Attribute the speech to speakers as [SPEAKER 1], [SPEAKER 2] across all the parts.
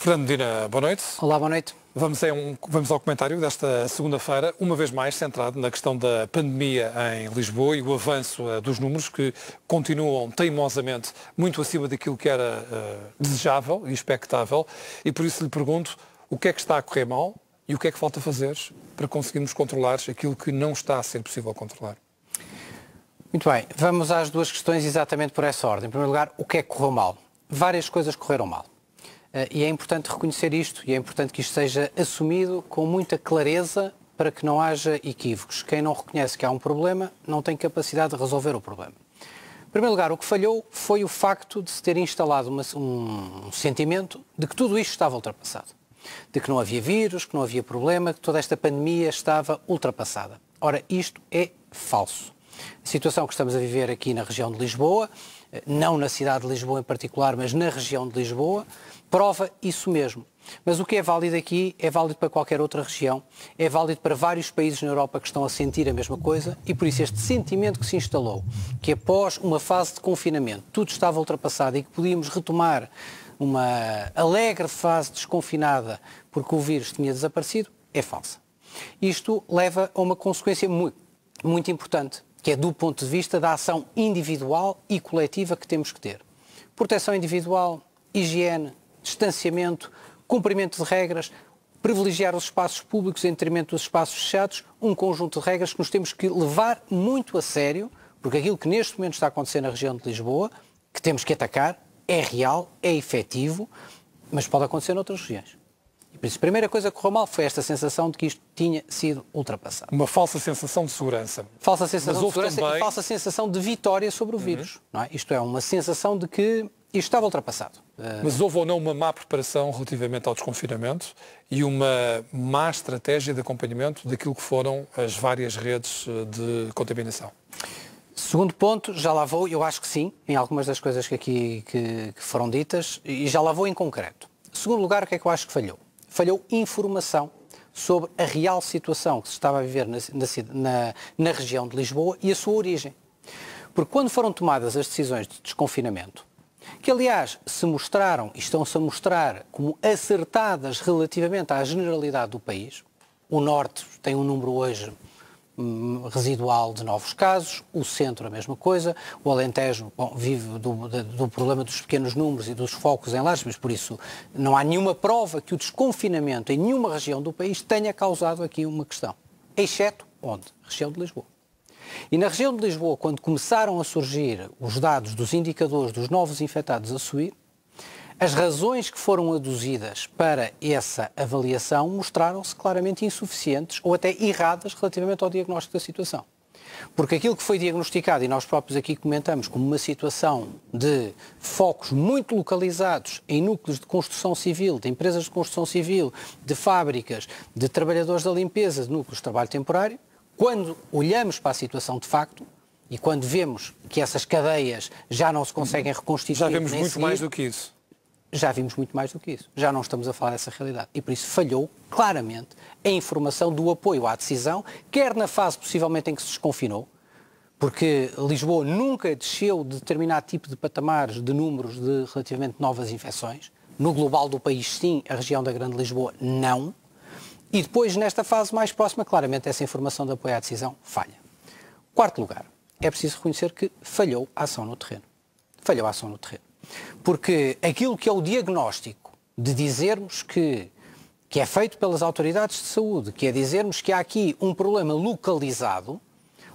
[SPEAKER 1] Fernando Medina, boa noite. Olá, boa noite. Vamos, um, vamos, ao comentário desta segunda-feira, uma vez mais centrado na questão da pandemia em Lisboa e o avanço uh, dos números que continuam teimosamente muito acima daquilo que era uh, desejável e expectável. E por isso lhe pergunto o que é que está a correr mal e o que é que falta fazer para conseguirmos controlar aquilo que não está a ser possível controlar. Muito bem, vamos às duas questões exatamente por essa ordem. Em primeiro lugar, o que é que correu mal? Várias coisas correram mal. Eh, e é importante reconhecer isto e é importante que isto seja assumido com muita clareza para que não haja equívocos. Quem não reconhece que há um problema não tem capacidade de resolver o problema. Em primeiro lugar, o que falhou foi o facto de se ter instalado uma, um, um sentimento de que tudo isto estava ultrapassado. De que não havia vírus, que não havia problema, que toda esta pandemia estava ultrapassada. Ora, isto é falso. A situação que estamos a viver aqui na região de Lisboa, eh, não na cidade de Lisboa em particular, mas na região de Lisboa, prova isso mesmo. Mas o que é válido aqui é válido para qualquer outra região, é válido para vários países na Europa que estão a sentir a mesma coisa e por isso este sentimento que se instalou, que após uma fase de confinamento tudo estava ultrapassado e que podíamos retomar uma alegre fase desconfinada porque o vírus tinha desaparecido, é falsa. Isto leva a uma consequência muito, muito importante, que é do ponto de vista da ação individual e coletiva que temos que ter. Proteção individual, higiene, distanciamento, cumprimento de regras, privilegiar os espaços públicos em detrimento dos espaços fechados, um conjunto de regras que nos temos que levar muito a sério, porque aquilo que neste momento está acontecendo na região de Lisboa, que temos que atacar, é real, é efetivo, mas pode acontecer noutras regiões. por isso, a primeira coisa que correu mal foi esta sensação de que isto tinha sido ultrapassado. Uma falsa sensação de segurança. Falsa sensação de segurança também... e falsa sensação de vitória sobre o vírus. Uhum. É? Isto é, uma sensação de que e estava ultrapassado. Eh, Mas houve ou não uma má preparação relativamente ao desconfinamento e uma má estratégia de acompanhamento daquilo que foram as várias redes eh, de contaminação? Segundo ponto, já lá vou, eu acho que sim, em algumas das coisas que aqui que, que foram ditas, e já lá vou em concreto. Segundo lugar, o que é que eu acho que falhou? Falhou informação sobre a real situação que se estava a viver na, na, na região de Lisboa e a sua origem. Porque quando foram tomadas as decisões de desconfinamento, que aliás se mostraram e estão-se a mostrar como acertadas relativamente à generalidade do país. O Norte tem um número hoje hum, residual de novos casos, o centro a mesma coisa, o Alentejo bom, vive do, do, problema dos pequenos números e dos focos em lares, mas por isso não há nenhuma prova que o desconfinamento em nenhuma região do país tenha causado aqui uma questão, exceto onde? Região de Lisboa. E na região de Lisboa, quando começaram a surgir os dados dos indicadores dos novos infectados a subir, as razões que foram aduzidas para essa avaliação mostraram-se claramente insuficientes ou até erradas relativamente ao diagnóstico da situação. Porque aquilo que foi diagnosticado, e nós próprios aqui comentamos, como uma situação de focos muito localizados em núcleos de construção civil, de empresas de construção civil, de fábricas, de trabalhadores da limpeza, de núcleos de trabalho temporário, quando olhamos para a situação de facto, e quando vemos que essas cadeias já não se conseguem reconstituir. Já vemos muito seguir, mais do que isso. Já vimos muito mais do que isso. Já não estamos a falar dessa realidade. E por isso falhou claramente a informação do apoio à decisão, quer na fase possivelmente em que se desconfinou, porque Lisboa nunca desceu de determinado tipo de patamares de números de relativamente novas infecções. No global do país, sim, a região da Grande Lisboa, não. E depois, nesta fase mais próxima, claramente essa informação de apoio à decisão falha. Quarto lugar, é preciso reconhecer que falhou a ação no terreno. Falhou a ação no terreno. Porque aquilo que é o diagnóstico de dizermos que, que é feito pelas autoridades de saúde, que é dizermos que há aqui um problema localizado,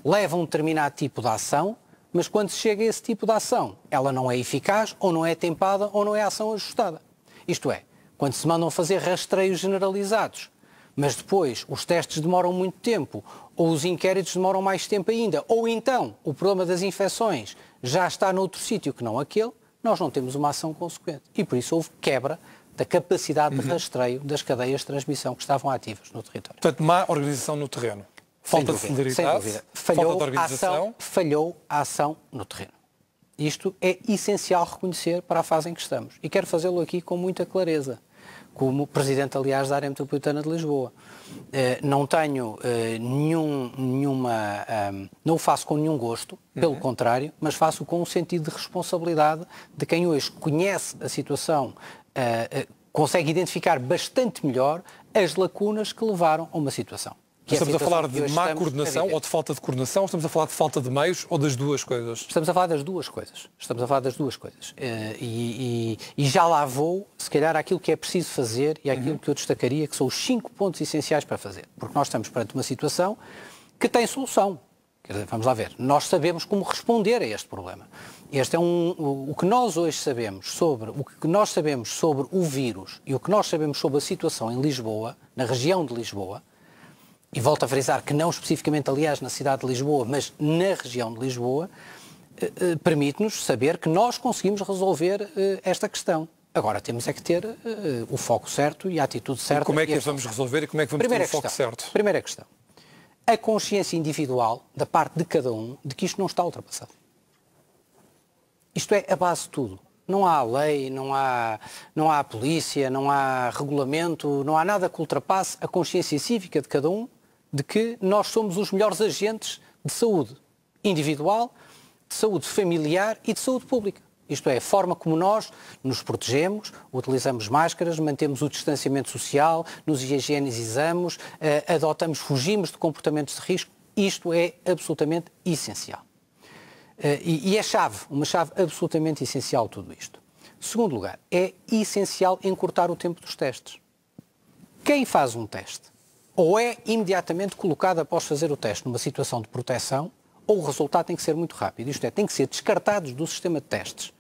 [SPEAKER 1] leva um determinado tipo de ação, mas quando se chega a esse tipo de ação, ela não é eficaz, ou não é tempada, ou não é ação ajustada. Isto é, quando se mandam fazer rastreios generalizados mas depois os testes demoram muito tempo, ou os inquéritos demoram mais tempo ainda, ou então o problema das infecções já está noutro sítio que não aquele, nós não temos uma ação consequente. E por isso houve quebra da capacidade de uhum. rastreio das cadeias de transmissão que estavam ativas no território. Portanto, má organização no terreno. Falta sem dúvida, de celeridade, sem dúvida. Falhou, falta de organização. A ação, falhou a ação no terreno. Isto é essencial reconhecer para a fase em que estamos. E quero fazê-lo aqui com muita clareza como presidente, aliás, da área metropolitana de Lisboa. Eh, não tenho eh, nenhum, nenhuma. Ehm, não o faço com nenhum gosto, uhum. pelo uhum. contrário, mas faço com um sentido de responsabilidade de quem hoje conhece a situação, eh, consegue identificar bastante melhor as lacunas que levaram a uma situação. Que é estamos a, a, falar de má coordenação ou de falta de coordenação, ou estamos a falar de falta de meios ou das duas coisas? Estamos a falar das duas coisas. Estamos a falar das duas coisas. Eh, e, e, e já lá vou, se calhar, aquilo que é preciso fazer e aquilo uhum. que eu destacaria, que são os cinco pontos essenciais para fazer. Porque nós estamos perante uma situação que tem solução. Dizer, vamos lá ver. Nós sabemos como responder a este problema. Este é um, o, o que nós hoje sabemos sobre o que nós sabemos sobre o vírus e o que nós sabemos sobre a situação em Lisboa, na região de Lisboa, e volto a frisar que não especificamente, aliás, na cidade de Lisboa, mas na região de Lisboa, eh, eh, permite-nos saber que nós conseguimos resolver eh, esta questão. Agora temos é que ter uh, o foco certo e a atitude certa. E como é que as vamos resolver e como é que vamos primeira ter o questão, foco certo? Primeira questão. A consciência individual da parte de cada um de que isto não está ultrapassado. Isto é a base de tudo. Não há lei, não há, não há polícia, não há regulamento, não há nada que ultrapasse a consciência cívica de cada um de que nós somos os melhores agentes de saúde individual, de saúde familiar e de saúde pública. Isto é, a forma como nós nos protegemos, utilizamos máscaras, mantemos o distanciamento social, nos higienizamos, eh, adotamos, fugimos de comportamentos de risco. Isto é absolutamente essencial. Eh, e é chave, uma chave absolutamente essencial tudo isto. Segundo lugar, é essencial encurtar o tempo dos testes. Quem faz um teste ou é imediatamente colocado após fazer o teste numa situação de proteção, ou o resultado tem que ser muito rápido. Isto é, tem que ser descartados do sistema de testes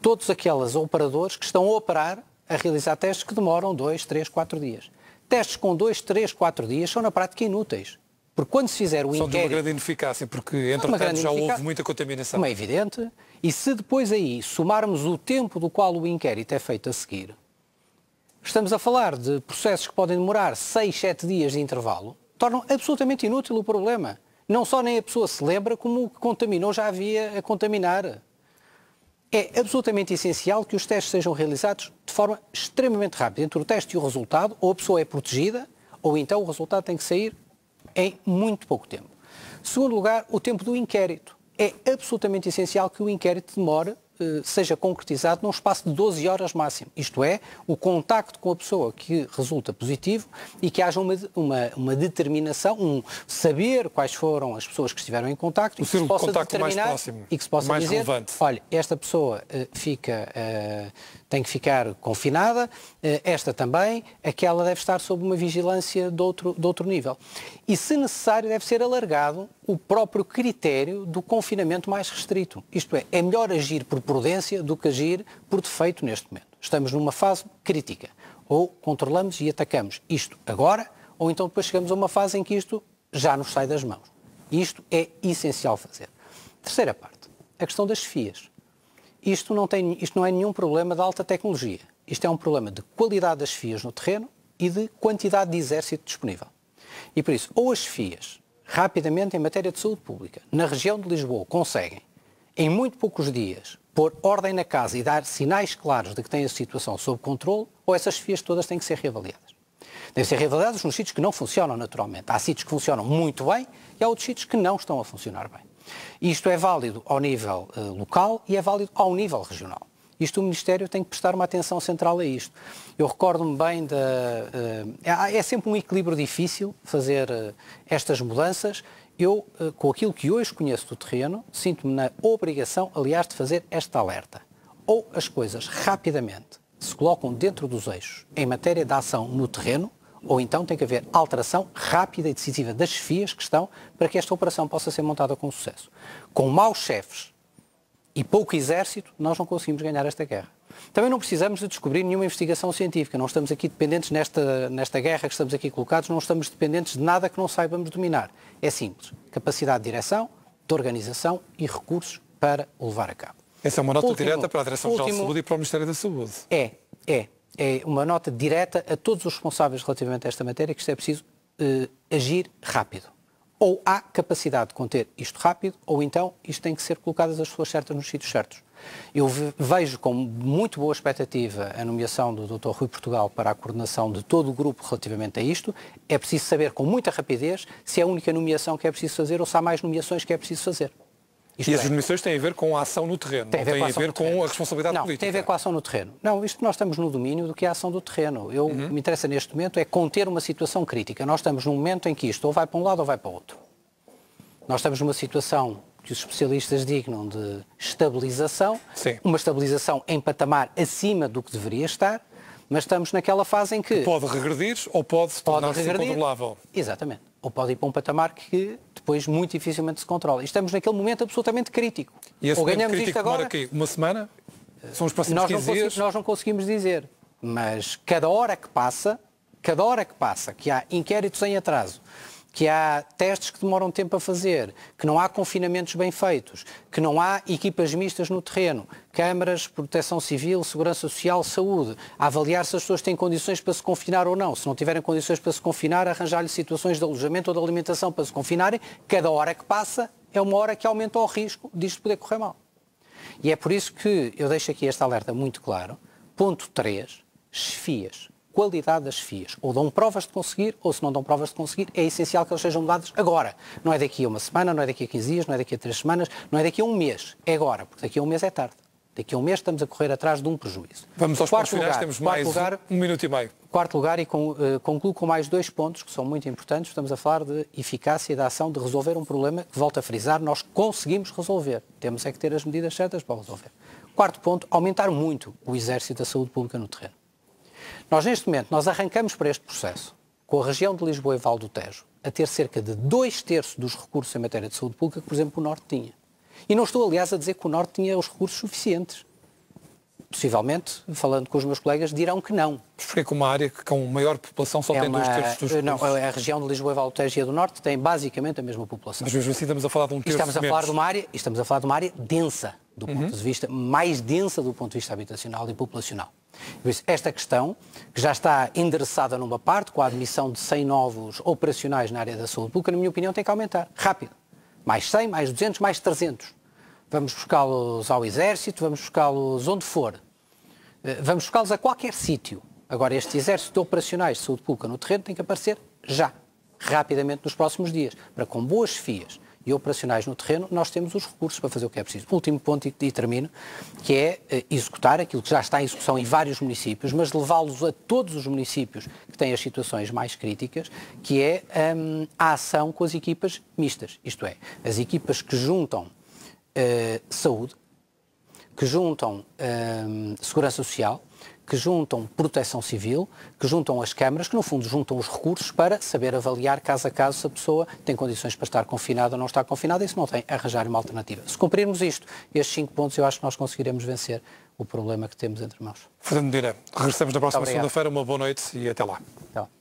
[SPEAKER 1] todos aqueles operadores que estão a operar, a realizar testes que demoram 2, 3, 4 dias. Testes com 2, 3, 4 dias são na prática inúteis. Porque quando se fizer o inquérito... São de uma grande ineficácia, porque entretanto já houve muita contaminação. Como é evidente. E se depois aí somarmos o tempo do qual o inquérito é feito a seguir estamos a falar de processos que podem demorar 6, 7 dias de intervalo, tornam absolutamente inútil o problema. Não só nem a pessoa se lembra, como o que contaminou já havia a contaminar. É absolutamente essencial que os testes sejam realizados de forma extremamente rápida. Entre o teste e o resultado, ou a pessoa é protegida, ou então o resultado tem que sair em muito pouco tempo. Segundo lugar, o tempo do inquérito. É absolutamente essencial que o inquérito demore eh, seja concretizado num espaço de 12 horas máximo. Isto é, o contacto com a pessoa que resulta positivo e que haja uma, uma, uma determinação, um saber quais foram as pessoas que estiveram em contacto o e que se possa contacto determinar mais próximo, e que se possa mais dizer, relevante. olha, esta pessoa eh, fica, eh, tem que ficar confinada, esta também, aquela deve estar sob uma vigilância de outro, de outro nível. E, se necessário, deve ser alargado o próprio critério do confinamento mais restrito. Isto é, é melhor agir por prudência do que agir por defeito neste momento. Estamos numa fase crítica. Ou controlamos e atacamos isto agora, ou então depois chegamos a uma fase em que isto já nos sai das mãos. Isto é essencial fazer. Terceira parte, a questão das FIAs. Isto não, tem, isto não é nenhum problema de alta tecnologia. Isto é um problema de qualidade das FIAs no terreno e de quantidade de exército disponível. E por isso, ou as FIAs, rapidamente em matéria de saúde pública, na região de Lisboa, conseguem, em muito poucos dias, pôr ordem na casa e dar sinais claros de que tem a situação sob controle, ou essas FIAs todas têm que ser reavaliadas. Devem ser reavaliadas nos sítios que não funcionam naturalmente. Há sítios que funcionam muito bem e há outros sítios que não estão a funcionar bem. Isto é válido ao nível uh, local e é válido ao nível regional. Isto o Ministério tem que prestar uma atenção central a isto. Eu recordo-me bem da. Uh, é, é sempre um equilíbrio difícil fazer uh, estas mudanças eu, eh, com aquilo que hoje conheço do terreno, sinto-me na obrigação, aliás, de fazer esta alerta. Ou as coisas rapidamente se colocam dentro dos eixos em matéria de ação no terreno, ou então tem que haver alteração rápida e decisiva das FIAs que estão para que esta operação possa ser montada com sucesso. Com maus chefes e pouco exército, nós não conseguimos ganhar esta guerra. Também não precisamos de descobrir nenhuma investigação científica, não estamos aqui dependentes nesta, nesta guerra que estamos aqui colocados, não estamos dependentes de nada que não saibamos dominar. É simples, capacidade de direção, de organização e recursos para o levar a cabo. Essa é uma nota último, direta para a Direção-Geral de Saúde e para o Ministério da Saúde. É, é. É uma nota direta a todos os responsáveis relativamente a esta matéria que isto é preciso eh, agir rápido. Ou há capacidade de conter isto rápido, ou então isto tem que ser colocado às pessoas certas nos sítios certos. Eu vejo com muito boa expectativa a nomeação do Dr. Rui Portugal para a coordenação de todo o grupo relativamente a isto. É preciso saber com muita rapidez se é a única nomeação que é preciso fazer ou se há mais nomeações que é preciso fazer. Isto e as é. nomeações têm a ver com a ação no terreno, tem a ver não têm a ver com a, responsabilidade não, política. Tem a ver com a ação no terreno. Não, isto nós estamos no domínio do que é a ação do terreno. Eu, uhum. O que me interessa neste momento é conter uma situação crítica. Nós estamos num momento em que isto ou vai para um lado ou vai para o outro. Nós estamos numa situação que os especialistas dignam de estabilização, Sim. uma estabilização em patamar acima do que deveria estar, mas estamos naquela fase em que... Pode regredir ou pode, pode tornar-se incontrolável. Exatamente. Ou pode ir para um patamar que depois muito dificilmente se controla. E estamos naquele momento absolutamente crítico. E esse ou ganhamos crítico isto agora... Aqui, uma semana? São os próximos nós 15 dias? Nós não conseguimos dizer. Mas cada hora que passa, cada hora que passa, que há inquéritos em atraso, que há testes que demoram tempo a fazer, que não há confinamentos bem feitos, que não há equipas mistas no terreno, câmaras, proteção civil, segurança social, saúde, a avaliar se as pessoas têm condições para se confinar ou não. Se não tiverem condições para se confinar, arranjar-lhe situações de alojamento ou de alimentação para se confinarem. Cada hora que passa é uma hora que aumenta o risco disto poder correr mal. E é por isso que eu deixo aqui este alerta muito claro. Ponto 3, chefias qualidade das FIAs. Ou dão provas de conseguir, ou se não dão provas de conseguir, é essencial que elas sejam mudadas agora. Não é daqui a uma semana, não é daqui a 15 dias, não é daqui a 3 semanas, não é daqui a um mês. É agora, porque daqui a um mês é tarde. Daqui a um mês estamos a correr atrás de um prejuízo. Vamos aos quarto lugar, finais, temos mais lugar, um minuto e meio. Quarto lugar, e com, uh, concluo com mais dois pontos que são muito importantes. Estamos a falar de eficácia e da ação de resolver um problema que, volto a frisar, nós conseguimos resolver. Temos é que ter as medidas certas para resolver. Quarto ponto, aumentar muito o exército da saúde pública no terreno. Nós, neste momento, nós arrancamos para este processo com a região de Lisboa e Val do Tejo a ter cerca de dois terços dos recursos em matéria de saúde pública que, por exemplo, o Norte tinha. E não estou, aliás, a dizer que o Norte tinha os recursos suficientes. Possivelmente, falando com os meus colegas, dirão que não. Mas porquê é que uma área que com maior população só é tem uma... dois terços dos recursos? Não, é a região de Lisboa e Val do Tejo do Norte tem basicamente a mesma população. Mas mesmo assim estamos a falar de um terço estamos a falar de uma área Estamos a falar de uma área densa, do uhum. ponto de vista, mais densa do ponto de vista habitacional e populacional. Esta questão, que já está endereçada numa parte, com a admissão de 100 novos operacionais na área da saúde pública, na minha opinião, tem que aumentar. Rápido. Mais 100, mais 200, mais 300. Vamos buscá-los ao Exército, vamos buscá-los onde for. Eh, vamos buscá-los a qualquer sítio. Agora, este exército de operacionais de saúde pública no terreno tem que aparecer já, rapidamente nos próximos dias, para com boas chefias, e operacionais no terreno, nós temos os recursos para fazer o que é preciso. Último ponto, e, e termino, que é uh, executar aquilo que já está em execução em vários municípios, mas levá-los a todos os municípios que têm as situações mais críticas, que é um, a ação com as equipas mistas, isto é, as equipas que juntam uh, saúde, que juntam hum, segurança social, que juntam proteção civil, que juntam as câmaras, que no fundo juntam os recursos para saber avaliar caso a caso se a pessoa tem condições para estar confinada ou não está confinada e se não tem, arranjar uma alternativa. Se cumprirmos isto, estes cinco pontos, eu acho que nós conseguiremos vencer o problema que temos entre mãos. Fernando Dira, regressamos na próxima segunda-feira. Uma boa noite e até lá. Então.